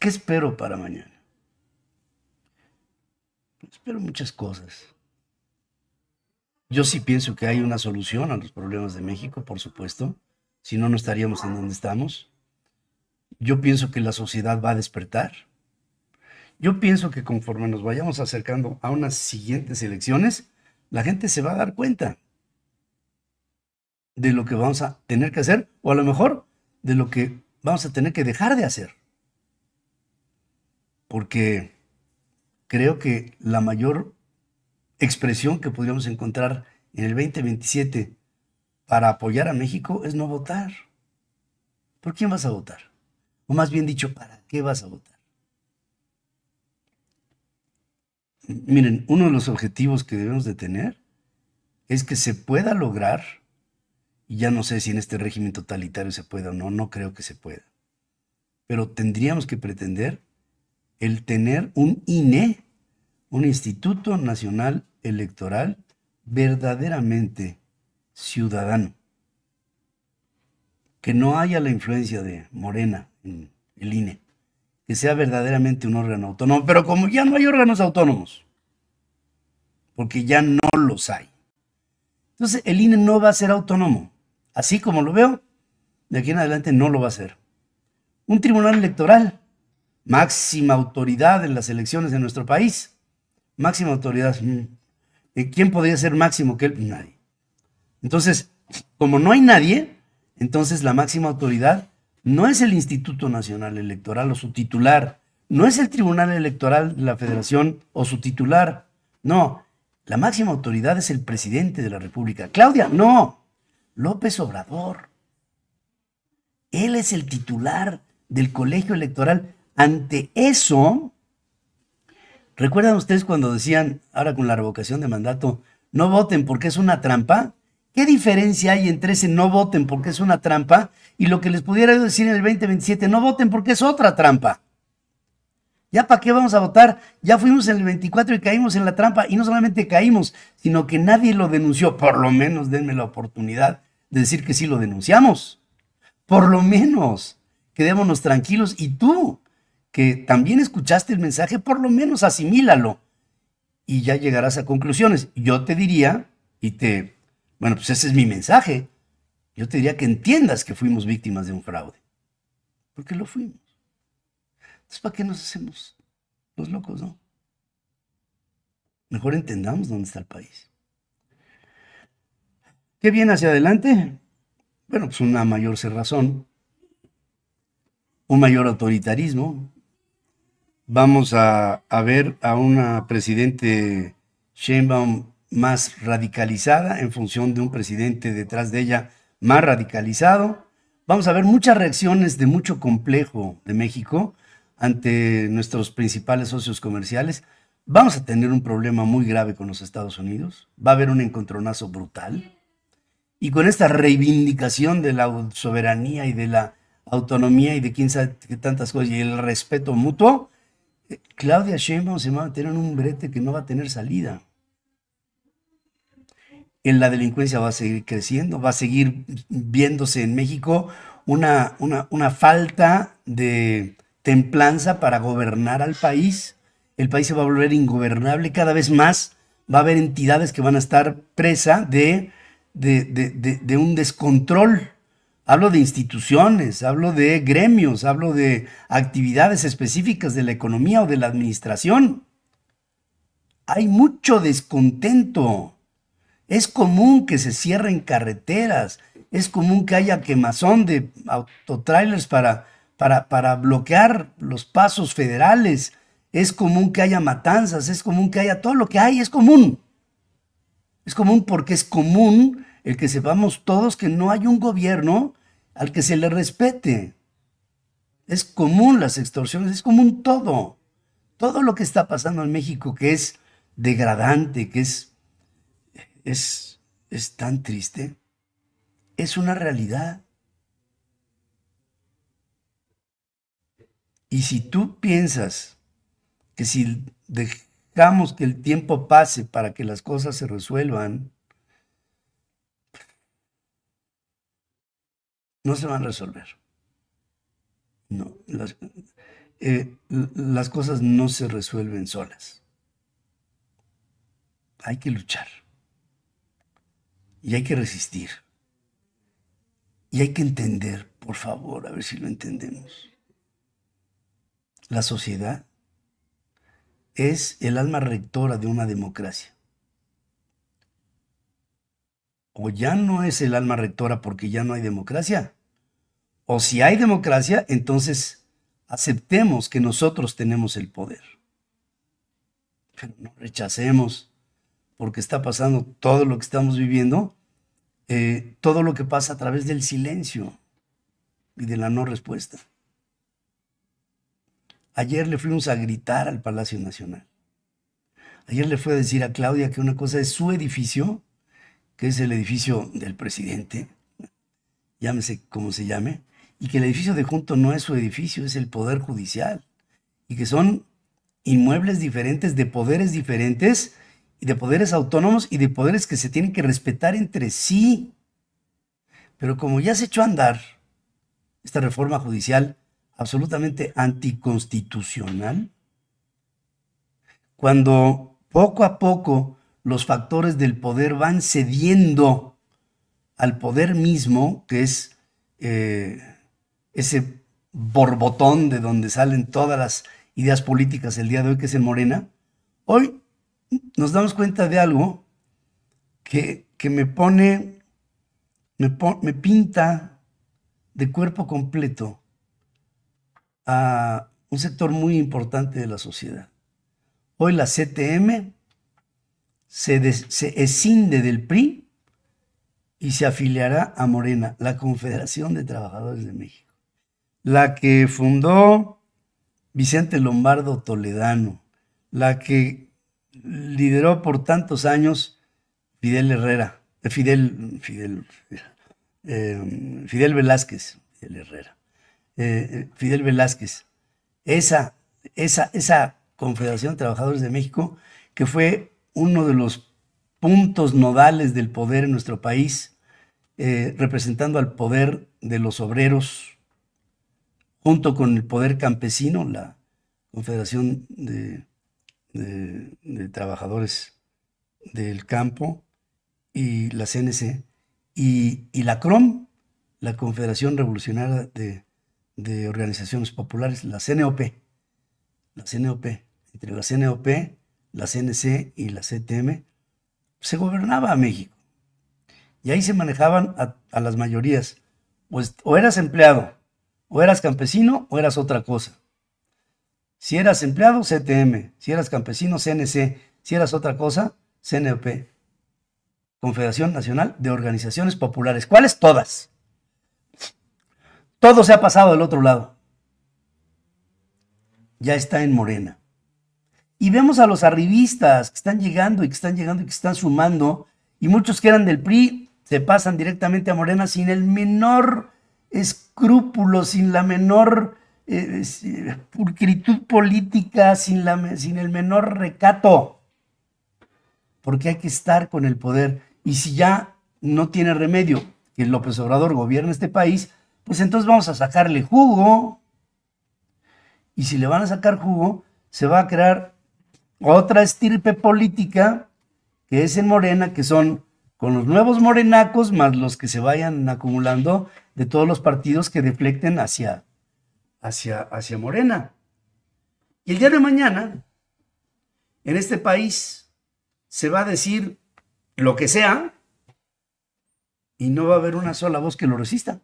¿Qué espero para mañana? Espero muchas cosas. Yo sí pienso que hay una solución a los problemas de México, por supuesto. Si no, no estaríamos en donde estamos. Yo pienso que la sociedad va a despertar. Yo pienso que conforme nos vayamos acercando a unas siguientes elecciones, la gente se va a dar cuenta de lo que vamos a tener que hacer o a lo mejor de lo que vamos a tener que dejar de hacer porque creo que la mayor expresión que podríamos encontrar en el 2027 para apoyar a México es no votar. ¿Por quién vas a votar? O más bien dicho, ¿para qué vas a votar? Miren, uno de los objetivos que debemos de tener es que se pueda lograr, y ya no sé si en este régimen totalitario se pueda o no, no creo que se pueda, pero tendríamos que pretender el tener un INE, un Instituto Nacional Electoral verdaderamente ciudadano, que no haya la influencia de Morena en el INE, que sea verdaderamente un órgano autónomo, pero como ya no hay órganos autónomos, porque ya no los hay. Entonces el INE no va a ser autónomo, así como lo veo, de aquí en adelante no lo va a ser. Un tribunal electoral máxima autoridad en las elecciones de nuestro país. Máxima autoridad. Mm. ¿Quién podría ser máximo que él? Nadie. Entonces, como no hay nadie, entonces la máxima autoridad no es el Instituto Nacional Electoral o su titular, no es el Tribunal Electoral de la Federación o su titular, no, la máxima autoridad es el presidente de la República. Claudia, no, López Obrador. Él es el titular del colegio electoral ante eso, ¿recuerdan ustedes cuando decían, ahora con la revocación de mandato, no voten porque es una trampa? ¿Qué diferencia hay entre ese no voten porque es una trampa y lo que les pudiera decir en el 2027, no voten porque es otra trampa? ¿Ya para qué vamos a votar? Ya fuimos en el 24 y caímos en la trampa y no solamente caímos, sino que nadie lo denunció. Por lo menos denme la oportunidad de decir que sí lo denunciamos. Por lo menos quedémonos tranquilos y tú que también escuchaste el mensaje, por lo menos asimílalo y ya llegarás a conclusiones. Yo te diría, y te, bueno, pues ese es mi mensaje, yo te diría que entiendas que fuimos víctimas de un fraude, porque lo fuimos. Entonces, ¿para qué nos hacemos los locos, no? Mejor entendamos dónde está el país. ¿Qué viene hacia adelante? Bueno, pues una mayor cerrazón, un mayor autoritarismo, vamos a, ver a una presidente Sheinbaum más radicalizada en función de un presidente detrás de ella más radicalizado. Vamos a ver muchas reacciones de mucho complejo de México ante nuestros principales socios comerciales. Vamos a tener un problema muy grave con los Estados Unidos. Va a haber un encontronazo brutal. Y con esta reivindicación de la soberanía y de la autonomía y de quién sabe qué tantas cosas y el respeto mutuo, Claudia Sheinbaum se va a meter en un brete que no va a tener salida. En la delincuencia va a seguir creciendo, va a seguir viéndose en México una, una, falta de templanza para gobernar al país. El país se va a volver ingobernable cada vez más. Va a haber entidades que van a estar presa de, de, de un descontrol hablo de instituciones, hablo de gremios, hablo de actividades específicas de la economía o de la administración. Hay mucho descontento. Es común que se cierren carreteras, es común que haya quemazón de autotrailers para, para, para bloquear los pasos federales, es común que haya matanzas, es común que haya todo lo que hay, es común. Es común porque es común el que sepamos todos que no hay un gobierno al que se le respete. Es común las extorsiones, es común todo. Todo lo que está pasando en México que es degradante, que es, es, es tan triste, es una realidad. Y si tú piensas que si dejamos que el tiempo pase para que las cosas se resuelvan, no se van a resolver. No, las, eh, las cosas no se resuelven solas. Hay que luchar. Y hay que resistir. Y hay que entender, por favor, a ver si lo entendemos. La sociedad es el alma rectora de una democracia o ya no es el alma rectora porque ya no hay democracia. O si hay democracia, entonces aceptemos que nosotros tenemos el poder. Pero no rechacemos, porque está pasando todo lo que estamos viviendo, eh, todo lo que pasa a través del silencio y de la no respuesta. Ayer le fuimos a gritar al Palacio Nacional. Ayer le fue a decir a Claudia que una cosa es su edificio que es el edificio del presidente, llámese como se llame, y que el edificio de junto no es su edificio, es el Poder Judicial, y que son inmuebles diferentes, de poderes diferentes, y de poderes autónomos y de poderes que se tienen que respetar entre sí. Pero como ya se echó a andar esta reforma judicial absolutamente anticonstitucional, cuando poco a poco los factores del poder van cediendo al poder mismo, que es eh, ese borbotón de donde salen todas las ideas políticas el día de hoy, que es el Morena, hoy nos damos cuenta de algo que, que me pone, me, me pinta de cuerpo completo a un sector muy importante de la sociedad. Hoy la CTM se, escinde del PRI y se afiliará a Morena, la Confederación de Trabajadores de México, la que fundó Vicente Lombardo Toledano, la que lideró por tantos años Fidel Herrera, eh, Fidel, Fidel, eh, Fidel Velázquez, Fidel Herrera, eh, Fidel Velázquez, esa, esa, esa Confederación de Trabajadores de México que fue uno de los puntos nodales del poder en nuestro país, eh, representando al poder de los obreros, junto con el poder campesino, la Confederación de, Trabajadores del Campo y la CNC, y, la CROM, la Confederación Revolucionaria de, de Organizaciones Populares, la CNOP, la CNOP, entre la CNOP la CNC y la CTM, se gobernaba a México. Y ahí se manejaban a, las mayorías. Pues, o eras empleado, o eras campesino, o eras otra cosa. Si eras empleado, CTM. Si eras campesino, CNC. Si eras otra cosa, CNP. Confederación Nacional de Organizaciones Populares. ¿Cuáles? Todas. Todo se ha pasado del otro lado. Ya está en Morena. Y vemos a los arribistas que están llegando y que están llegando y que están sumando. Y muchos que eran del PRI se pasan directamente a Morena sin el menor escrúpulo, sin la menor eh, eh, pulcritud política, sin, la, sin el menor recato. Porque hay que estar con el poder. Y si ya no tiene remedio que López Obrador gobierne este país, pues entonces vamos a sacarle jugo. Y si le van a sacar jugo, se va a crear otra estirpe política que es en Morena, que son con los nuevos morenacos más los que se vayan acumulando de todos los partidos que deflecten hacia, hacia, hacia Morena. Y el día de mañana, en este país, se va a decir lo que sea y no va a haber una sola voz que lo resista.